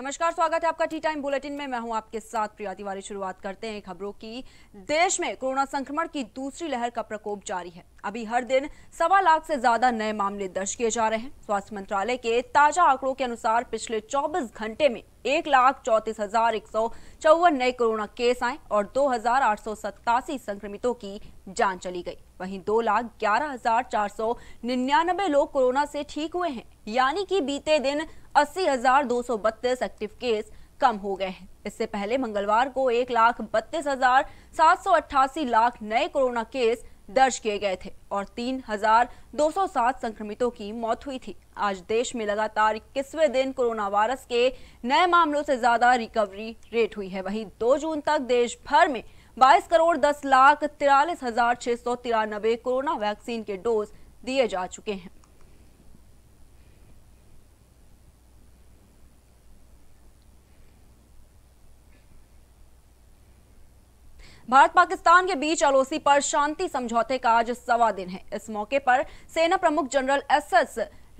नमस्कार स्वागत है आपका टी टाइम बुलेटिन में मैं हूं आपके साथ प्रिया तिवारी शुरुआत करते हैं खबरों की देश में कोरोना संक्रमण की दूसरी लहर का प्रकोप जारी है अभी हर दिन सवा लाख से ज्यादा नए मामले दर्ज किए जा रहे हैं स्वास्थ्य मंत्रालय के ताजा आंकड़ों के अनुसार पिछले 24 घंटे में एक लाख चौतीस हजार एक सौ चौवन नए कोरोना केस आए और दो हजार आठ सौ सत्तासी संक्रमितों की जान चली गई वहीं दो लाख ग्यारह हजार चार सौ निन्यानबे लोग कोरोना से ठीक हुए हैं यानी कि बीते दिन अस्सी हजार दो सौ बत्तीस एक्टिव केस कम हो गए हैं इससे पहले मंगलवार को एक लाख बत्तीस हजार सात सौ अट्ठासी लाख नए कोरोना केस दर्ज किए गए थे और 3,207 संक्रमितों की मौत हुई थी आज देश में लगातार इक्कीसवें दिन कोरोना वायरस के नए मामलों से ज्यादा रिकवरी रेट हुई है वहीं 2 जून तक देश भर में 22 करोड़ 10 लाख तिरालीस हजार छह सौ तिरानबे कोरोना वैक्सीन के डोज दिए जा चुके हैं भारत पाकिस्तान के बीच एलओसी पर शांति समझौते का आज सवा दिन है इस मौके पर सेना प्रमुख जनरल एसएस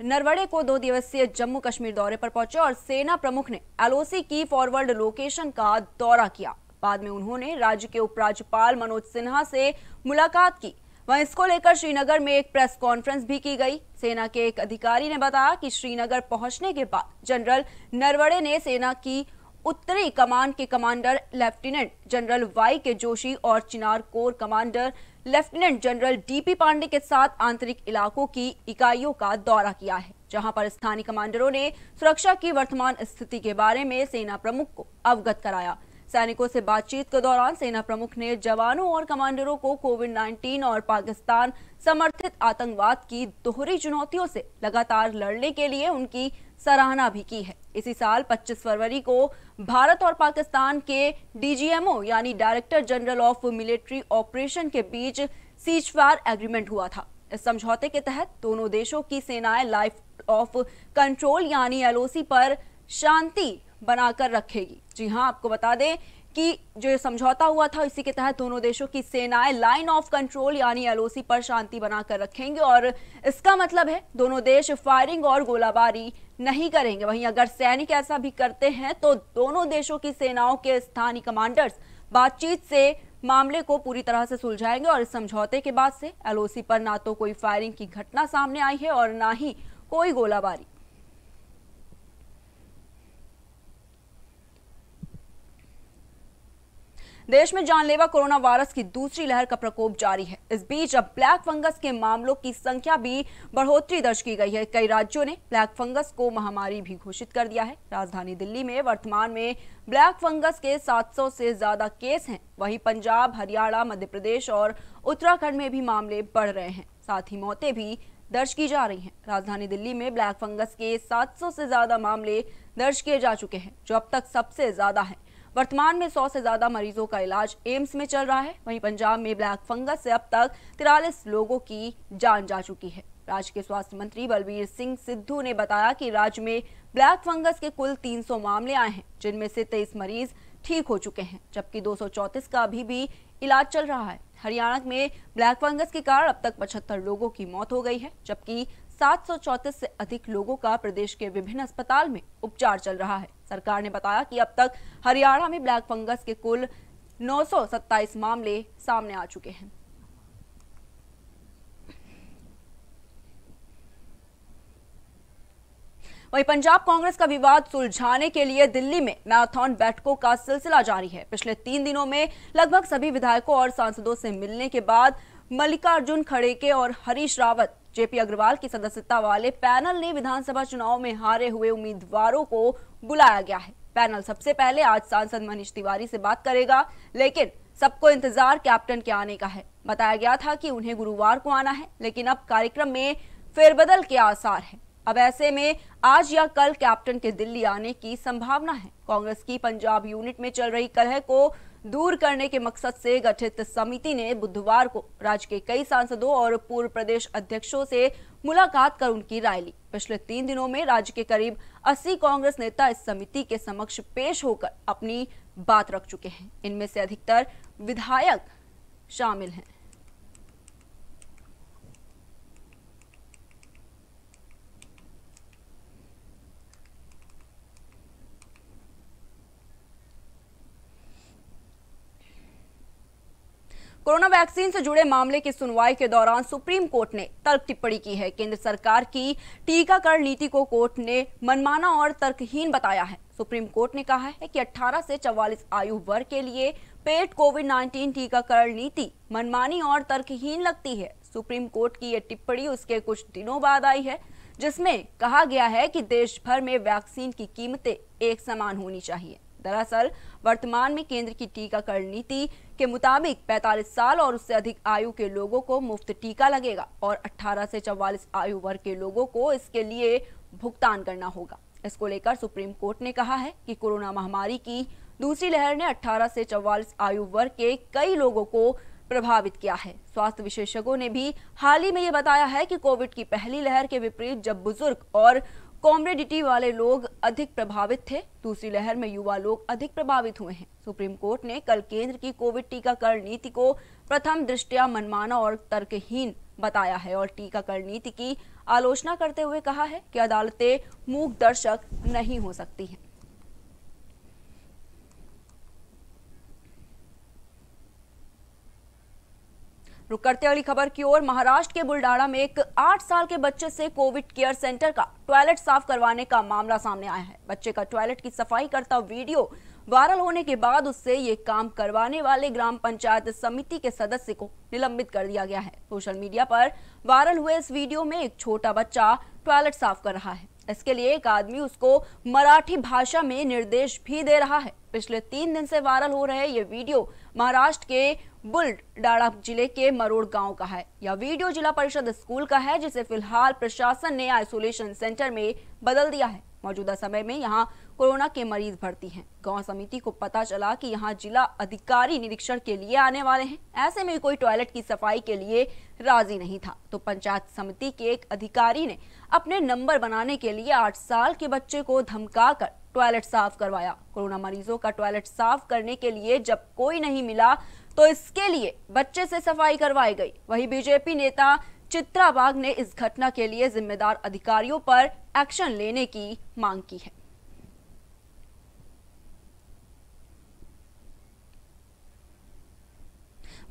नरवड़े को दो दिवसीय जम्मू कश्मीर दौरे पर पहुंचे और सेना प्रमुख ने एलओसी की फॉरवर्ड लोकेशन का दौरा किया बाद में उन्होंने राज्य के उपराज्यपाल मनोज सिन्हा से मुलाकात की वहीं इसको लेकर श्रीनगर में एक प्रेस कॉन्फ्रेंस भी की गई सेना के एक अधिकारी ने बताया कि श्रीनगर पहुंचने के बाद जनरल नरवड़े ने सेना की उत्तरी कमान के commander lieutenant general Y K Joshi और Chinar corps commander lieutenant general DP Pande के साथ आंतरिक इलाकों की इकाइयों का दौरा किया है जहां पर स्थानीय कमांडरों ने सुरक्षा की वर्तमान स्थिति के बारे में सेना प्रमुख को अवगत कराया सैनिकों से बातचीत के दौरान सेना प्रमुख ने जवानों और कमांडरों को कोविड 19 और पाकिस्तान समर्थित आतंकवाद की दोहरी चुनौतियों से लगातार लड़ने के लिए उनकी सराहना भी की है इसी साल 25 फरवरी को भारत और पाकिस्तान के डीजीएमओ यानी director general of military operation के बीच सीजफायर एग्रीमेंट हुआ था इस समझौते के तहत दोनों देशों की सेनाएं लाइफ ऑफ कंट्रोल यानी एलओसी पर शांति बनाकर रखेगी जी हाँ आपको बता दें कि जो ये समझौता हुआ था इसी के तहत दोनों देशों की सेनाएं लाइन ऑफ कंट्रोल यानी एलओसी पर शांति बनाकर रखेंगे और इसका मतलब है दोनों देश फायरिंग और गोलाबारी नहीं करेंगे वहीं अगर सैनिक ऐसा भी करते हैं तो दोनों देशों की सेनाओं के स्थानीय कमांडर्स बातचीत से मामले को पूरी तरह से सुलझाएंगे और इस समझौते के बाद से एलओसी पर ना तो कोई फायरिंग की घटना सामने आई है और ना ही कोई गोलाबारी देश में जानलेवा कोरोना वायरस की दूसरी लहर का प्रकोप जारी है इस बीच अब ब्लैक फंगस के मामलों की संख्या भी बढ़ोतरी दर्ज की गई है कई राज्यों ने ब्लैक फंगस को महामारी भी घोषित कर दिया है राजधानी दिल्ली में वर्तमान में ब्लैक फंगस के 700 से ज्यादा केस हैं वहीं पंजाब हरियाणा मध्य प्रदेश और उत्तराखंड में भी मामले बढ़ रहे हैं साथ ही मौतें भी दर्ज की जा रही है राजधानी दिल्ली में ब्लैक फंगस के सात से ज्यादा मामले दर्ज किए जा चुके हैं जो अब तक सबसे ज्यादा है वर्तमान में सौ से ज्यादा मरीजों का इलाज एम्स में चल रहा है वहीं पंजाब में ब्लैक फंगस से अब तक तिरालीस लोगों की जान जा चुकी है राज्य के स्वास्थ्य मंत्री बलबीर सिंह सिद्धू ने बताया कि राज्य में ब्लैक फंगस के कुल 300 मामले आए हैं जिनमें से 23 मरीज ठीक हो चुके हैं जबकि दो का अभी भी इलाज चल रहा है हरियाणा में ब्लैक फंगस के कारण अब तक 75 लोगों की मौत हो गई है जबकि सात से अधिक लोगों का प्रदेश के विभिन्न अस्पताल में उपचार चल रहा है सरकार ने बताया कि अब तक हरियाणा में ब्लैक फंगस के कुल 927 मामले सामने आ चुके हैं वहीं पंजाब कांग्रेस का विवाद सुलझाने के लिए दिल्ली में मैराथन बैठकों का सिलसिला जारी है पिछले तीन दिनों में लगभग सभी विधायकों और सांसदों से मिलने के बाद मल्लिकार्जुन खड़े के और हरीश रावत जेपी अग्रवाल की सदस्यता वाले पैनल ने विधानसभा चुनाव में हारे हुए उम्मीदवारों को बुलाया गया है पैनल सबसे पहले आज सांसद मनीष तिवारी से बात करेगा लेकिन सबको इंतजार कैप्टन के आने का है बताया गया था कि उन्हें गुरुवार को आना है लेकिन अब कार्यक्रम में फेरबदल के आसार है अब ऐसे में आज या कल कैप्टन के दिल्ली आने की संभावना है कांग्रेस की पंजाब यूनिट में चल रही कलह को दूर करने के मकसद से गठित समिति ने बुधवार को राज्य के कई सांसदों और पूर्व प्रदेश अध्यक्षों से मुलाकात कर उनकी राय ली पिछले तीन दिनों में राज्य के करीब 80 कांग्रेस नेता इस समिति के समक्ष पेश होकर अपनी बात रख चुके हैं इनमें से अधिकतर विधायक शामिल हैं कोरोना वैक्सीन से जुड़े मामले की सुनवाई के दौरान सुप्रीम कोर्ट ने तर्क टिप्पणी की है केंद्र सरकार की टीकाकरण नीति को कोर्ट ने मनमाना और तर्कहीन बताया है सुप्रीम कोर्ट ने कहा है कि 18 से 44 आयु वर्ग के लिए पेड कोविड 19 टीकाकरण नीति मनमानी और तर्कहीन लगती है सुप्रीम कोर्ट की ये टिप्पणी उसके कुछ दिनों बाद आई है जिसमें कहा गया है कि देश भर में वैक्सीन की कीमतें एक समान होनी चाहिए दरअसल वर्तमान में केंद्र की टीकाकरण नीति के मुताबिक 45 साल और उससे अधिक आयु के लोगों को मुफ्त टीका लगेगा और 18 से 44 आयु वर्ग के लोगों को इसके लिए भुगतान करना होगा इसको लेकर सुप्रीम कोर्ट ने कहा है कि कोरोना महामारी की दूसरी लहर ने 18 से 44 आयु वर्ग के कई लोगों को प्रभावित किया है स्वास्थ्य विशेषज्ञों ने भी हाल ही में ये बताया है कि कोविड की पहली लहर के विपरीत जब बुजुर्ग और कॉम्रेडिटी वाले लोग अधिक प्रभावित थे दूसरी लहर में युवा लोग अधिक प्रभावित हुए हैं सुप्रीम कोर्ट ने कल केंद्र की कोविड टीकाकरण नीति को प्रथम दृष्टिया मनमाना और तर्कहीन बताया है और टीकाकरण नीति की आलोचना करते हुए कहा है कि अदालतें मूक दर्शक नहीं हो सकती हैं रुक करते अगली खबर की ओर महाराष्ट्र के बुलडाणा में एक आठ साल के बच्चे से कोविड केयर सेंटर का टॉयलेट साफ करवाने का मामला सामने आया है बच्चे का टॉयलेट की सफाई करता वीडियो वायरल होने के बाद उससे ये काम करवाने वाले ग्राम पंचायत समिति के सदस्य को निलंबित कर दिया गया है सोशल मीडिया पर वायरल हुए इस वीडियो में एक छोटा बच्चा टॉयलेट साफ कर रहा है इसके लिए एक आदमी उसको मराठी भाषा में निर्देश भी दे रहा है पिछले तीन दिन से वायरल हो रहे ये वीडियो महाराष्ट्र के बुल्ड डाड़ा जिले के मरोड़ गांव का है यह वीडियो जिला परिषद स्कूल का है जिसे फिलहाल प्रशासन ने आइसोलेशन सेंटर में बदल दिया है मौजूदा समय में यहाँ कोरोना के मरीज भर्ती हैं गांव समिति को पता चला कि यहां जिला अधिकारी निरीक्षण के लिए आने वाले हैं ऐसे में कोई टॉयलेट की सफाई के लिए राजी नहीं था तो पंचायत समिति के एक अधिकारी ने अपने नंबर बनाने के लिए आठ साल के बच्चे को धमका कर टॉयलेट साफ करवाया कोरोना मरीजों का टॉयलेट साफ करने के लिए जब कोई नहीं मिला तो इसके लिए बच्चे से सफाई करवाई गई वही बीजेपी नेता चित्रा बाग ने इस घटना के लिए जिम्मेदार अधिकारियों पर एक्शन लेने की मांग की है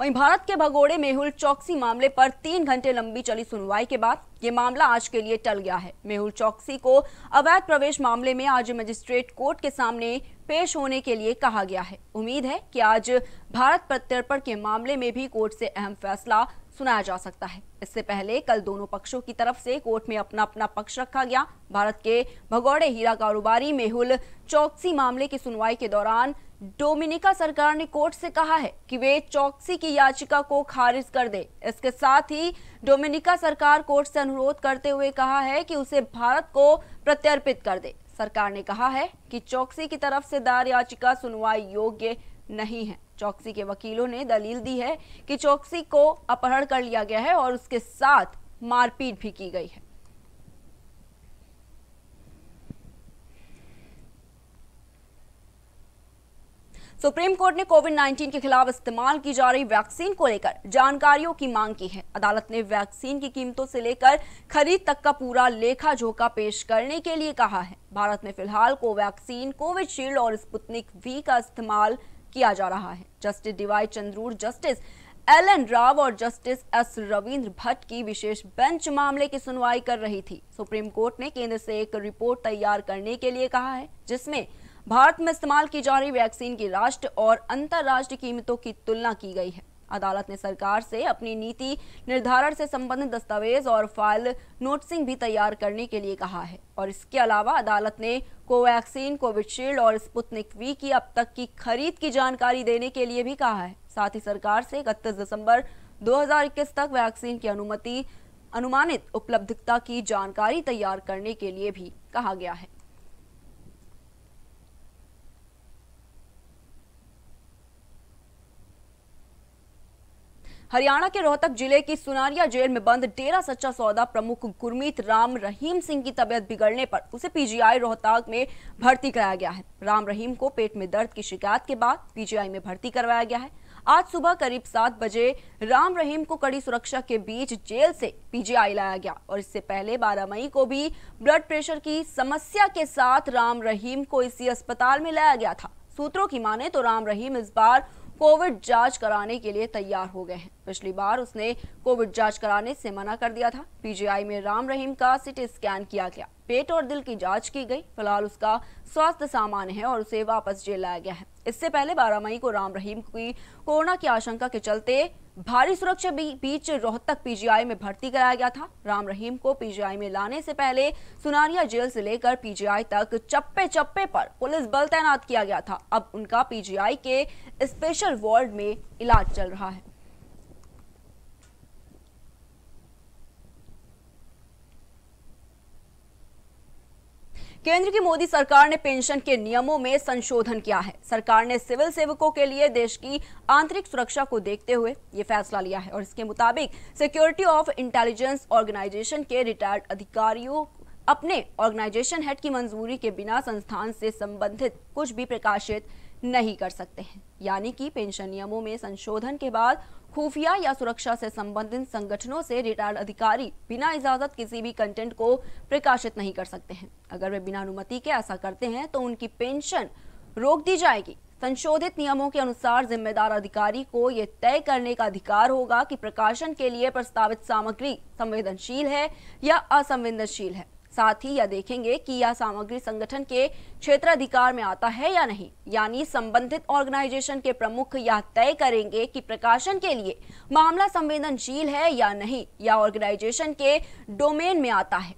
वहीं भारत के भगोड़े मेहुल चौकसी मामले पर तीन घंटे लंबी चली सुनवाई के बाद ये मामला आज के लिए टल गया है मेहुल चौकसी को अवैध प्रवेश मामले में आज मजिस्ट्रेट कोर्ट के सामने पेश होने के लिए कहा गया है उम्मीद है कि आज भारत प्रत्यर्पण के मामले में भी कोर्ट से अहम फैसला सुनाया जा सकता है इससे पहले कल दोनों पक्षों की तरफ से कोर्ट में अपना अपना पक्ष रखा गया भारत के भगौड़े हीरा कारोबारी मेहुल चौकसी मामले की सुनवाई के दौरान डोमिनिका सरकार ने कोर्ट से कहा है कि वे चौकसी की याचिका को खारिज कर दे इसके साथ ही डोमिनिका सरकार कोर्ट से अनुरोध करते हुए कहा है कि उसे भारत को प्रत्यर्पित कर दे सरकार ने कहा है कि चौकसी की तरफ से दायर याचिका सुनवाई योग्य नहीं है चौकसी के वकीलों ने दलील दी है कि चौकसी को अपहरण कर लिया गया है और उसके साथ मारपीट भी की गई है सुप्रीम कोर्ट ने कोविड 19 के खिलाफ इस्तेमाल की जा रही वैक्सीन को लेकर जानकारियों की मांग की है अदालत ने वैक्सीन की कीमतों से लेकर खरीद तक का पूरा लेखा जोखा पेश करने के लिए कहा है भारत में फिलहाल कोवैक्सीन कोविशील्ड और स्पुतनिक वी का इस्तेमाल किया जा रहा है जस्टिस डीवाई चंद्रूर जस्टिस एल एन राव और जस्टिस एस रविंद्र भट्ट की विशेष बेंच मामले की सुनवाई कर रही थी सुप्रीम कोर्ट ने केंद्र से एक रिपोर्ट तैयार करने के लिए कहा है जिसमें भारत में इस्तेमाल की जा रही वैक्सीन की राष्ट्र और अंतर्राष्ट्रीय कीमतों की तुलना की गई है अदालत ने सरकार से अपनी नीति निर्धारण से संबंधित दस्तावेज और फाइल नोटिसिंग भी तैयार करने के लिए कहा है और इसके अलावा अदालत ने कोवैक्सीन कोविशील्ड और स्पुतनिक वी की अब तक की खरीद की जानकारी देने के लिए भी कहा है साथ ही सरकार से इकतीस दिसंबर 2021 तक वैक्सीन की अनुमति अनुमानित उपलब्धता की जानकारी तैयार करने के लिए भी कहा गया है हरियाणा के रोहतक जिले की सुनारिया जेल में बंद डेरा सच्चा सौदा प्रमुख गुरमीत राम रहीम सिंह की तबियत बिगड़ने पर उसे पीजीआई रोहतक में भर्ती कराया गया है राम रहीम को पेट में दर्द की शिकायत के बाद पीजीआई में भर्ती करवाया गया है आज सुबह करीब सात बजे राम रहीम को कड़ी सुरक्षा के बीच जेल से पीजीआई लाया गया और इससे पहले 12 मई को भी ब्लड प्रेशर की समस्या के साथ राम रहीम को इसी अस्पताल में लाया गया था सूत्रों की माने तो राम रहीम इस बार कोविड जांच कराने के लिए तैयार हो गए हैं पिछली बार उसने कोविड जांच कराने से मना कर दिया था पीजीआई में राम रहीम का सिटी स्कैन किया गया पेट और दिल की जांच की गई फिलहाल उसका स्वास्थ्य सामान्य है और उसे वापस जेल लाया गया है इससे पहले बारह मई को राम रहीम की कोरोना की आशंका के चलते भारी सुरक्षा बीच रोहतक पीजीआई में भर्ती कराया गया था राम रहीम को पीजीआई में लाने से पहले सुनारिया जेल से लेकर पीजीआई तक चप्पे चप्पे पर पुलिस बल तैनात किया गया था अब उनका पीजीआई के स्पेशल वार्ड में इलाज चल रहा है केंद्र की मोदी सरकार ने पेंशन के नियमों में संशोधन किया है सरकार ने सिविल सेवकों के लिए देश की आंतरिक सुरक्षा को देखते हुए ये फैसला लिया है और इसके मुताबिक सिक्योरिटी ऑफ इंटेलिजेंस ऑर्गेनाइजेशन के रिटायर्ड अधिकारियों अपने ऑर्गेनाइजेशन हेड की मंजूरी के बिना संस्थान से संबंधित कुछ भी प्रकाशित नहीं कर सकते हैं यानी कि पेंशन नियमों में संशोधन के बाद खुफिया या सुरक्षा से संबंधित संगठनों से रिटायर्ड अधिकारी बिना इजाजत किसी भी कंटेंट को प्रकाशित नहीं कर सकते हैं अगर वे बिना अनुमति के ऐसा करते हैं तो उनकी पेंशन रोक दी जाएगी संशोधित नियमों के अनुसार जिम्मेदार अधिकारी को यह तय करने का अधिकार होगा कि प्रकाशन के लिए प्रस्तावित सामग्री संवेदनशील है या असंवेदनशील है साथ ही यह देखेंगे कि यह सामग्री संगठन के क्षेत्राधिकार में आता है या नहीं यानी संबंधित ऑर्गेनाइजेशन के प्रमुख यह तय करेंगे कि प्रकाशन के लिए मामला संवेदनशील है या नहीं या ऑर्गेनाइजेशन के डोमेन में आता है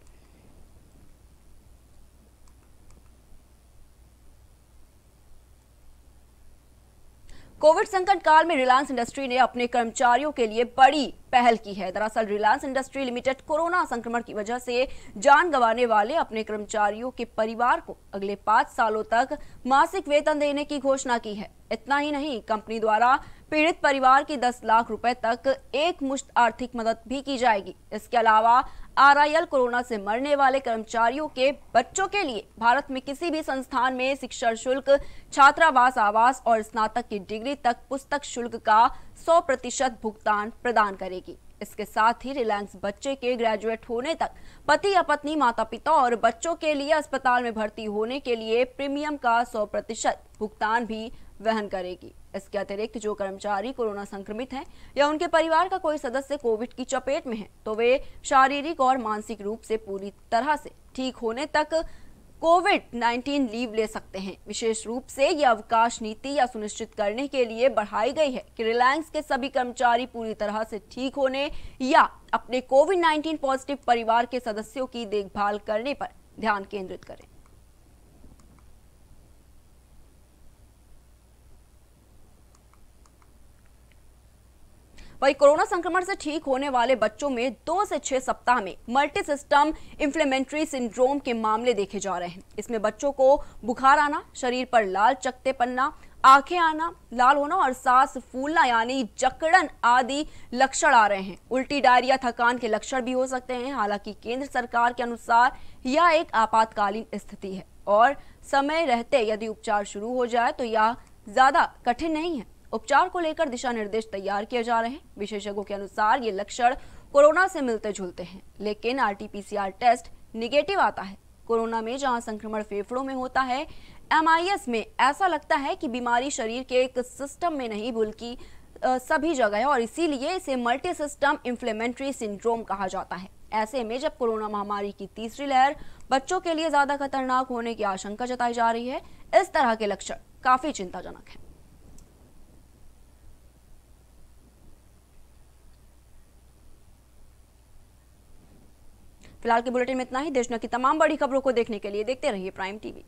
कोविड संकट काल में रिलायंस इंडस्ट्री ने अपने कर्मचारियों के लिए बड़ी पहल की है दरअसल रिलायंस इंडस्ट्री लिमिटेड कोरोना संक्रमण की वजह से जान गंवाने वाले अपने कर्मचारियों के परिवार को अगले पांच सालों तक मासिक वेतन देने की घोषणा की है इतना ही नहीं कंपनी द्वारा पीड़ित परिवार की 10 लाख रुपए तक एक मुश्त आर्थिक मदद भी की जाएगी इसके अलावा आरआईएल कोरोना से मरने वाले कर्मचारियों के बच्चों के लिए भारत में किसी भी संस्थान में शिक्षा शुल्क छात्रावास आवास और स्नातक की डिग्री तक पुस्तक शुल्क का 100 प्रतिशत भुगतान प्रदान करेगी इसके साथ ही रिलायंस बच्चे के ग्रेजुएट होने तक पति या पत्नी माता पिता और बच्चों के लिए अस्पताल में भर्ती होने के लिए प्रीमियम का सौ प्रतिशत भुगतान भी वहन करेगी इसके अतिरिक्त जो कर्मचारी कोरोना संक्रमित हैं या उनके परिवार का कोई सदस्य कोविड की चपेट में है तो वे शारीरिक और मानसिक रूप से पूरी तरह से ठीक होने तक कोविड 19 लीव ले सकते हैं विशेष रूप से यह अवकाश नीति या सुनिश्चित करने के लिए बढ़ाई गई है कि रिलायंस के सभी कर्मचारी पूरी तरह से ठीक होने या अपने कोविड 19 पॉजिटिव परिवार के सदस्यों की देखभाल करने पर ध्यान केंद्रित करें वही कोरोना संक्रमण से ठीक होने वाले बच्चों में दो से छह सप्ताह में मल्टी सिस्टम इंफ्लेमेंट्री सिंड्रोम के मामले देखे जा रहे हैं इसमें बच्चों को बुखार आना शरीर पर लाल चकते पन्ना आंखें आना लाल होना और सांस फूलना यानी जकड़न आदि लक्षण आ रहे हैं उल्टी डायरिया थकान के लक्षण भी हो सकते हैं हालांकि केंद्र सरकार के अनुसार यह एक आपातकालीन स्थिति है और समय रहते यदि उपचार शुरू हो जाए तो यह ज्यादा कठिन नहीं है उपचार को लेकर दिशा निर्देश तैयार किए जा रहे हैं विशेषज्ञों के अनुसार ये लक्षण कोरोना से मिलते जुलते हैं लेकिन आरटीपीसीआर टेस्ट निगेटिव आता है कोरोना में जहां संक्रमण फेफड़ों में होता है एम में ऐसा लगता है कि बीमारी शरीर के एक सिस्टम में नहीं बल्कि सभी जगह है और इसीलिए इसे मल्टी सिस्टम इंफ्लेमेंट्री सिंड्रोम कहा जाता है ऐसे में जब कोरोना महामारी की तीसरी लहर बच्चों के लिए ज्यादा खतरनाक होने की आशंका जताई जा रही है इस तरह के लक्षण काफी चिंताजनक है फिलहाल के बुलेटिन में इतना ही देश की तमाम बड़ी खबरों को देखने के लिए देखते रहिए प्राइम टीवी